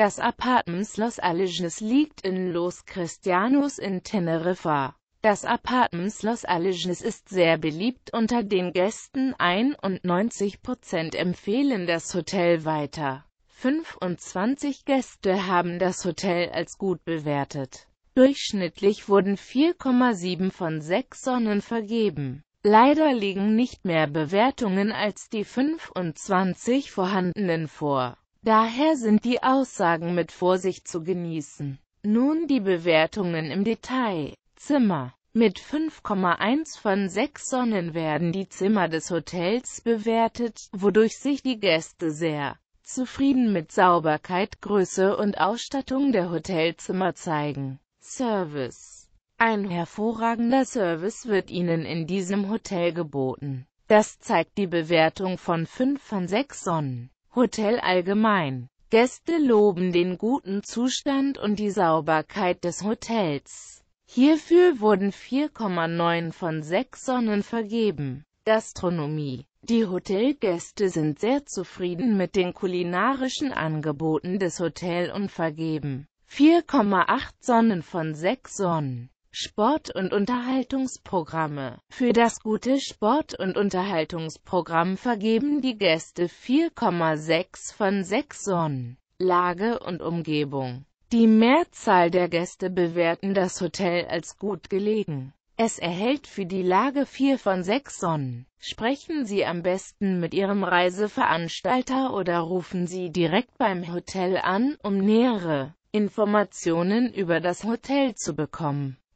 Das Apartments Los Alleges liegt in Los Cristianos in Teneriffa. Das Apartments Los Alleges ist sehr beliebt unter den Gästen, 91% empfehlen das Hotel weiter. 25 Gäste haben das Hotel als gut bewertet. Durchschnittlich wurden 4,7 von 6 Sonnen vergeben. Leider liegen nicht mehr Bewertungen als die 25 vorhandenen vor. Daher sind die Aussagen mit Vorsicht zu genießen. Nun die Bewertungen im Detail. Zimmer. Mit 5,1 von 6 Sonnen werden die Zimmer des Hotels bewertet, wodurch sich die Gäste sehr zufrieden mit Sauberkeit, Größe und Ausstattung der Hotelzimmer zeigen. Service Ein hervorragender Service wird Ihnen in diesem Hotel geboten. Das zeigt die Bewertung von 5 von 6 Sonnen. Hotel allgemein. Gäste loben den guten Zustand und die Sauberkeit des Hotels. Hierfür wurden 4,9 von 6 Sonnen vergeben. Gastronomie Die Hotelgäste sind sehr zufrieden mit den kulinarischen Angeboten des Hotels und vergeben 4,8 Sonnen von 6 Sonnen. Sport- und Unterhaltungsprogramme. Für das gute Sport- und Unterhaltungsprogramm vergeben die Gäste 4,6 von 6 Sonnen. Lage und Umgebung. Die Mehrzahl der Gäste bewerten das Hotel als gut gelegen. Es erhält für die Lage 4 von 6 Sonnen. Sprechen Sie am besten mit Ihrem Reiseveranstalter oder rufen Sie direkt beim Hotel an, um nähere Informationen über das Hotel zu bekommen.